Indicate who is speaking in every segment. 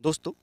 Speaker 1: Dos tú.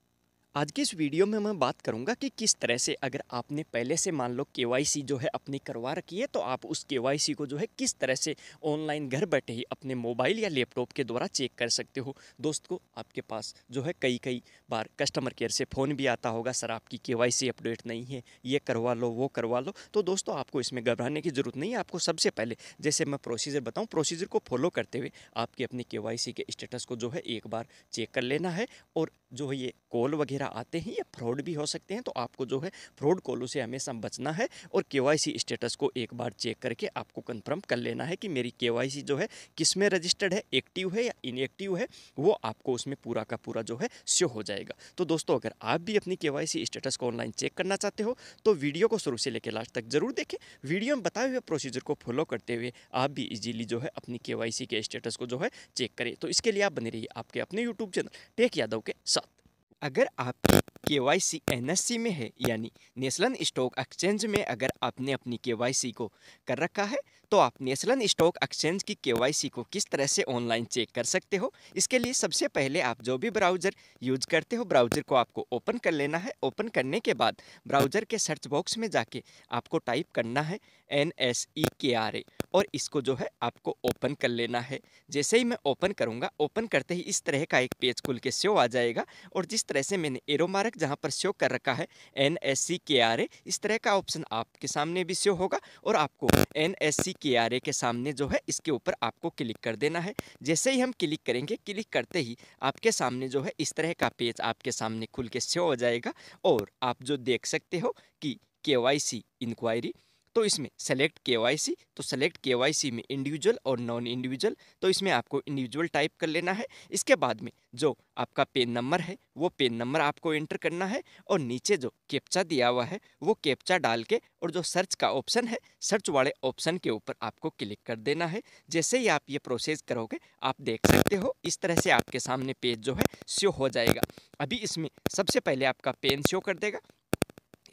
Speaker 1: आज के इस वीडियो में मैं बात करूंगा कि किस तरह से अगर आपने पहले से मान लो के जो है अपनी करवा रखी है तो आप उस के को जो है किस तरह से ऑनलाइन घर बैठे ही अपने मोबाइल या लैपटॉप के द्वारा चेक कर सकते हो दोस्त को आपके पास जो है कई कई बार कस्टमर केयर से फ़ोन भी आता होगा सर आपकी के अपडेट नहीं है ये करवा लो वो करवा लो तो दोस्तों आपको इसमें घबराने की ज़रूरत नहीं है आपको सबसे पहले जैसे मैं प्रोसीजर बताऊँ प्रोसीजर को फॉलो करते हुए आपके अपने के के स्टेटस को जो है एक बार चेक कर लेना है और जो है ये कॉल वगैरह वगैरह आते हैं या फ्रॉड भी हो सकते हैं तो आपको जो है फ्रॉड कॉलों से हमेशा बचना है और के स्टेटस को एक बार चेक करके आपको कन्फर्म कर लेना है कि मेरी के जो है किस में रजिस्टर्ड है एक्टिव है या इनएक्टिव है वो आपको उसमें पूरा का पूरा जो है शो हो जाएगा तो दोस्तों अगर आप भी अपनी के स्टेटस को ऑनलाइन चेक करना चाहते हो तो वीडियो को शुरू से लेकर लास्ट तक जरूर देखें वीडियो में बताए हुए प्रोसीजर को फॉलो करते हुए आप भी इजीली जो है अपनी के के स्टेटस को जो है चेक करें तो इसके लिए आप बने रहिए आपके अपने यूट्यूब चैनल टेक यादव के साथ अगर आप K Y C N S C में है यानी नेशनल स्टॉक एक्सचेंज में अगर आपने अपनी के वाई सी को कर रखा है तो आप नेशनल स्टॉक एक्सचेंज की के वाई सी को किस तरह से ऑनलाइन चेक कर सकते हो इसके लिए सबसे पहले आप जो भी ब्राउज़र यूज करते हो ब्राउज़र को आपको ओपन कर लेना है ओपन करने के बाद ब्राउज़र के सर्च बॉक्स में जाके आपको टाइप करना है एन एस ई के आर ए और इसको जो है आपको ओपन कर लेना है जैसे ही मैं ओपन करूँगा ओपन करते ही इस तरह का एक पेज खुल के शो आ जाएगा और जिस तरह से मैंने एरो मार्क जहाँ पर शो कर रखा है एन एस सी के आर ए इस तरह का ऑप्शन आपके सामने भी शो होगा और आपको एन एस सी के आर ए के सामने जो है इसके ऊपर आपको क्लिक कर देना है जैसे ही हम क्लिक करेंगे क्लिक करते ही आपके सामने जो है इस तरह का पेज आपके सामने खुल के शो हो जाएगा और आप जो देख सकते हो कि के वाई सी इंक्वायरी तो इसमें सेलेक्ट के तो सेलेक्ट के में इंडिविजुअल और नॉन इंडिविजुअल तो इसमें आपको इंडिविजुअल टाइप कर लेना है इसके बाद में जो आपका पेन नंबर है वो पेन नंबर आपको एंटर करना है और नीचे जो कैप्चा दिया हुआ है वो कैप्चा डाल के और जो सर्च का ऑप्शन है सर्च वाले ऑप्शन के ऊपर आपको क्लिक कर देना है जैसे ही आप ये प्रोसेस करोगे आप देख सकते हो इस तरह से आपके सामने पेज जो है शो हो जाएगा अभी इसमें सबसे पहले आपका पेन शो कर देगा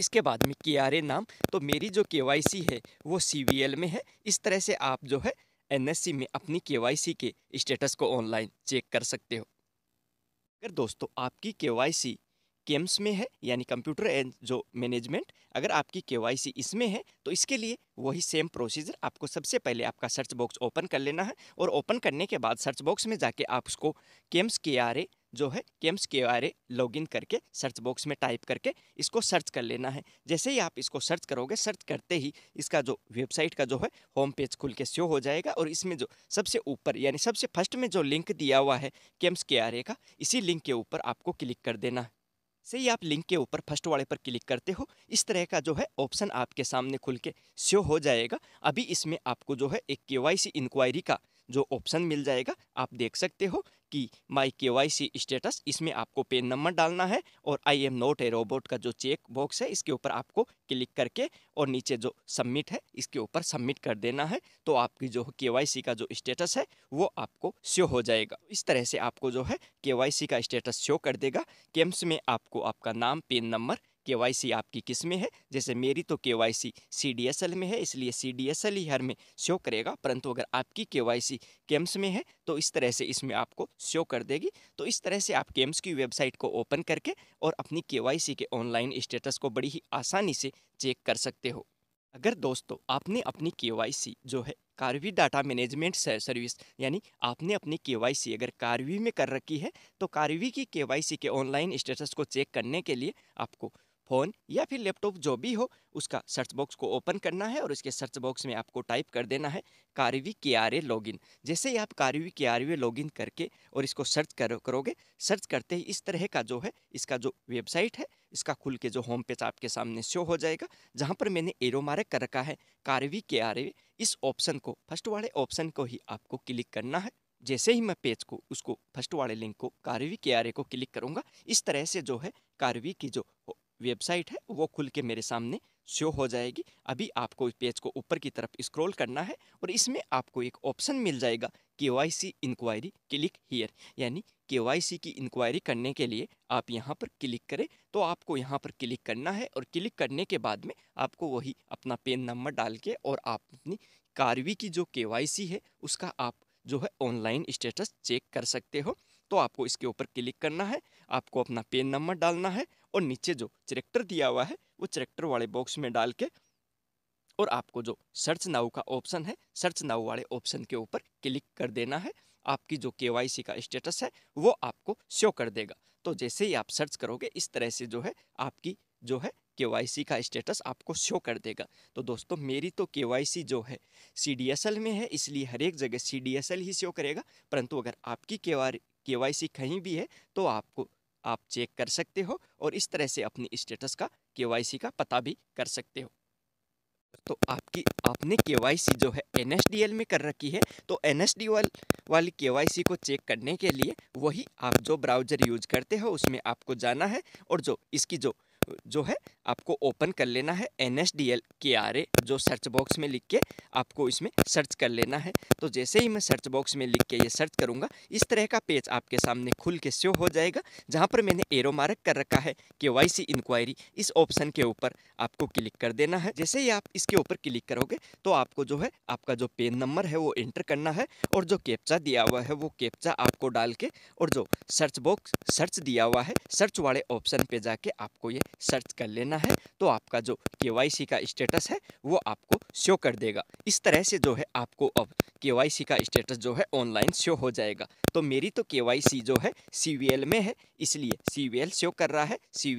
Speaker 1: इसके बाद में के आर ए नाम तो मेरी जो के वाई सी है वो सी वी एल में है इस तरह से आप जो है एन एस सी में अपनी के वाई सी के स्टेटस को ऑनलाइन चेक कर सकते हो अगर दोस्तों आपकी के वाई सी केम्स में है यानी कंप्यूटर एंड जो मैनेजमेंट अगर आपकी के वाई सी इसमें है तो इसके लिए वही सेम प्रोसीजर आपको सबसे पहले आपका सर्च बॉक्स ओपन कर लेना है और ओपन करने के बाद सर्च बॉक्स में जाके आप उसको केम्स के आर ए जो है केम्स के आर ए लॉग इन करके सर्च बॉक्स में टाइप करके इसको सर्च कर लेना है जैसे ही आप इसको सर्च करोगे सर्च करते ही इसका जो वेबसाइट का जो है होम पेज खुल के शो हो जाएगा और इसमें जो सबसे ऊपर यानी सबसे फर्स्ट में जो लिंक दिया हुआ है केम्स के आर ए का इसी लिंक के ऊपर आपको क्लिक कर देना है से ही आप लिंक के ऊपर फर्स्ट वाले पर क्लिक करते हो इस तरह का जो है ऑप्शन आपके सामने खुल के शो हो जाएगा अभी इसमें आपको जो है एक के वाई सी इंक्वायरी का जो ऑप्शन मिल जाएगा आप देख सकते हो कि माई के वाई सी स्टेटस इसमें आपको पेन नंबर डालना है और I am not a robot का जो चेक बॉक्स है इसके ऊपर आपको क्लिक करके और नीचे जो सबमिट है इसके ऊपर सबमिट कर देना है तो आपकी जो के वाई सी का जो स्टेटस है वो आपको शो हो जाएगा इस तरह से आपको जो है के वाई सी का स्टेटस शो कर देगा केम्स में आपको आपका नाम पेन नंबर के आपकी किस में है जैसे मेरी तो के वाई सी में है इसलिए सी ही हर में शो करेगा परंतु अगर आपकी के वाई केम्स में है तो इस तरह से इसमें आपको शो कर देगी तो इस तरह से आप केम्स की वेबसाइट को ओपन करके और अपनी के के ऑनलाइन स्टेटस को बड़ी ही आसानी से चेक कर सकते हो अगर दोस्तों आपने अपनी के जो है कारवी डाटा मैनेजमेंट सर्विस यानी आपने अपनी के अगर कारवी में कर रखी है तो कारवी की के के ऑनलाइन स्टेटस को चेक करने के लिए आपको फ़ोन या फिर लैपटॉप जो भी हो उसका सर्च बॉक्स को ओपन करना है और इसके सर्च बॉक्स में आपको टाइप कर देना है कारवी के आर ए लॉगिन जैसे ही आप कारवी के आर ए लॉगिन करके और इसको सर्च करो करोगे सर्च करते ही इस तरह का जो है इसका जो वेबसाइट है इसका खुल के जो होम पेज आपके सामने शो हो जाएगा जहाँ पर मैंने एरो मार्क कर रखा है कारवी के आर ए इस ऑप्शन को फर्स्ट वाले ऑप्शन को ही आपको क्लिक करना है जैसे ही मैं पेज को उसको फर्स्ट वाले लिंक को कारवी के आर ए को क्लिक करूँगा इस तरह से जो है कारवी की जो वेबसाइट है वो खुल के मेरे सामने शो हो जाएगी अभी आपको इस पेज को ऊपर की तरफ स्क्रॉल करना है और इसमें आपको एक ऑप्शन मिल जाएगा K Y C inquiry click here यानी के वाई सी की इंक्वायरी करने के लिए आप यहाँ पर क्लिक करें तो आपको यहाँ पर क्लिक करना है और क्लिक करने के बाद में आपको वही अपना पेन नंबर डाल के और आप अपनी कारवी की जो के वाई सी है उसका आप जो है ऑनलाइन स्टेटस चेक कर सकते हो तो आपको इसके ऊपर क्लिक करना है आपको अपना पेन नंबर डालना है और नीचे जो चरेक्टर दिया हुआ है वो चरेक्टर वाले बॉक्स में डाल के और आपको जो सर्च नाउ का ऑप्शन है सर्च नाउ वाले ऑप्शन के ऊपर क्लिक कर देना है आपकी जो के का स्टेटस है वो आपको शो कर देगा तो जैसे ही आप सर्च करोगे इस तरह से जो है आपकी जो है के का स्टेटस आपको शो कर देगा तो दोस्तों मेरी तो के जो है सी में है इसलिए हर एक जगह सी ही शो करेगा परंतु अगर आपकी के के वाई सी कहीं भी है तो आपको आप चेक कर सकते हो और इस तरह से अपनी स्टेटस का के का पता भी कर सकते हो तो आपकी आपने के जो है एन में कर रखी है तो एन वाली के को चेक करने के लिए वही आप जो ब्राउज़र यूज करते हो उसमें आपको जाना है और जो इसकी जो जो है आपको ओपन कर लेना है N S D L K R A जो सर्च बॉक्स में लिख के आपको इसमें सर्च कर लेना है तो जैसे ही मैं सर्च बॉक्स में लिख के ये सर्च करूँगा इस तरह का पेज आपके सामने खुल के शो हो जाएगा जहाँ पर मैंने एरो मार्क कर रखा है के वाई सी इंक्वायरी इस ऑप्शन के ऊपर आपको क्लिक कर देना है जैसे ही आप इसके ऊपर क्लिक करोगे तो आपको जो है आपका जो पेन नंबर है वो एंटर करना है और जो कैप्चा दिया हुआ है वो कैप्चा आपको डाल के और जो सर्च बॉक्स सर्च दिया हुआ है सर्च वाले ऑप्शन पर जाके आपको ये सर्च कर लेना है तो आपका जो के का स्टेटस है वो आपको शो कर देगा इस तरह से जो है आपको अब के का स्टेटस जो है ऑनलाइन शो हो जाएगा तो मेरी तो के जो है सी में है इसलिए सी शो कर रहा है सी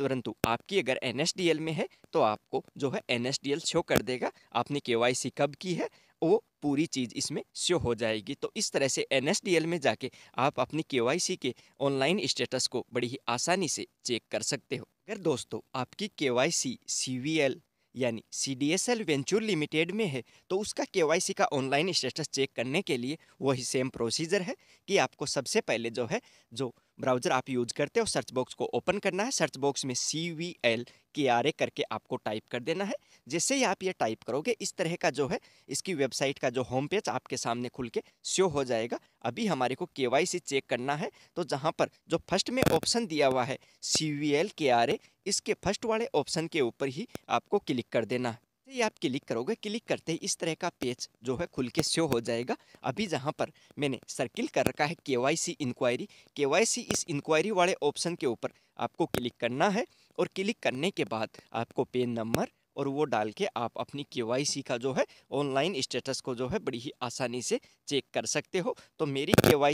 Speaker 1: परंतु आपकी अगर एन में है तो आपको जो है एन शो कर देगा आपने के कब की है वो पूरी चीज़ इसमें शो हो जाएगी तो इस तरह से एन में जाके आप अपनी के के ऑनलाइन स्टेटस को बड़ी ही आसानी से चेक कर सकते हो अगर दोस्तों आपकी K Y C C V L यानी C D S L venture limited में है तो उसका के वाई सी का ऑनलाइन स्टेटस चेक करने के लिए वही सेम प्रोसीजर है कि आपको सबसे पहले जो है जो ब्राउज़र आप यूज करते हो सर्च बॉक्स को ओपन करना है सर्च बॉक्स में C V L K R A करके आपको टाइप कर देना है जैसे ही आप ये टाइप करोगे इस तरह का जो है इसकी वेबसाइट का जो होम पेज आपके सामने खुल के शो हो जाएगा अभी हमारे को के वाई सी चेक करना है तो जहाँ पर जो फर्स्ट में ऑप्शन दिया हुआ है C V L K R A इसके फर्स्ट वाले ऑप्शन के ऊपर ही आपको क्लिक कर देना है ये आप क्लिक करोगे क्लिक करते ही इस तरह का पेज जो है खुल के शो हो जाएगा अभी जहाँ पर मैंने सर्किल कर रखा है K Y C inquiry K Y C इस इंक्वायरी वाले ऑप्शन के ऊपर आपको क्लिक करना है और क्लिक करने के बाद आपको पेन नंबर और वो डाल के आप अपनी के का जो है ऑनलाइन स्टेटस को जो है बड़ी ही आसानी से चेक कर सकते हो तो मेरी के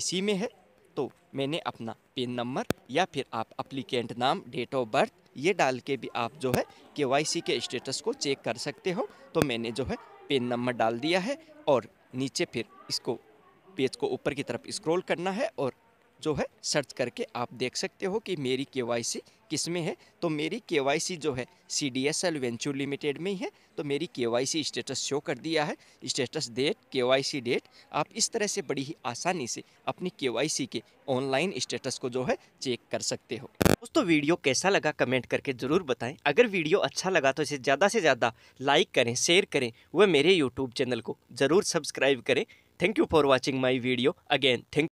Speaker 1: इसी में है तो मैंने अपना पेन नंबर या फिर आप अप्लीकेंट नाम डेट ऑफ बर्थ ये डाल के भी आप जो है के के स्टेटस को चेक कर सकते हो तो मैंने जो है पिन नंबर डाल दिया है और नीचे फिर इसको पेज को ऊपर की तरफ स्क्रॉल करना है और जो है सर्च करके आप देख सकते हो कि मेरी के किस में है तो मेरी के जो है C D S L venture limited में ही है तो मेरी के स्टेटस शो कर दिया है स्टेटस डेट के डेट आप इस तरह से बड़ी ही आसानी से अपनी के के ऑनलाइन स्टेटस को जो है चेक कर सकते हो दोस्तों वीडियो कैसा लगा कमेंट करके ज़रूर बताएं अगर वीडियो अच्छा लगा तो इसे ज़्यादा से ज़्यादा लाइक करें शेयर करें वह मेरे यूट्यूब चैनल को ज़रूर सब्सक्राइब करें thank you for watching my video again thank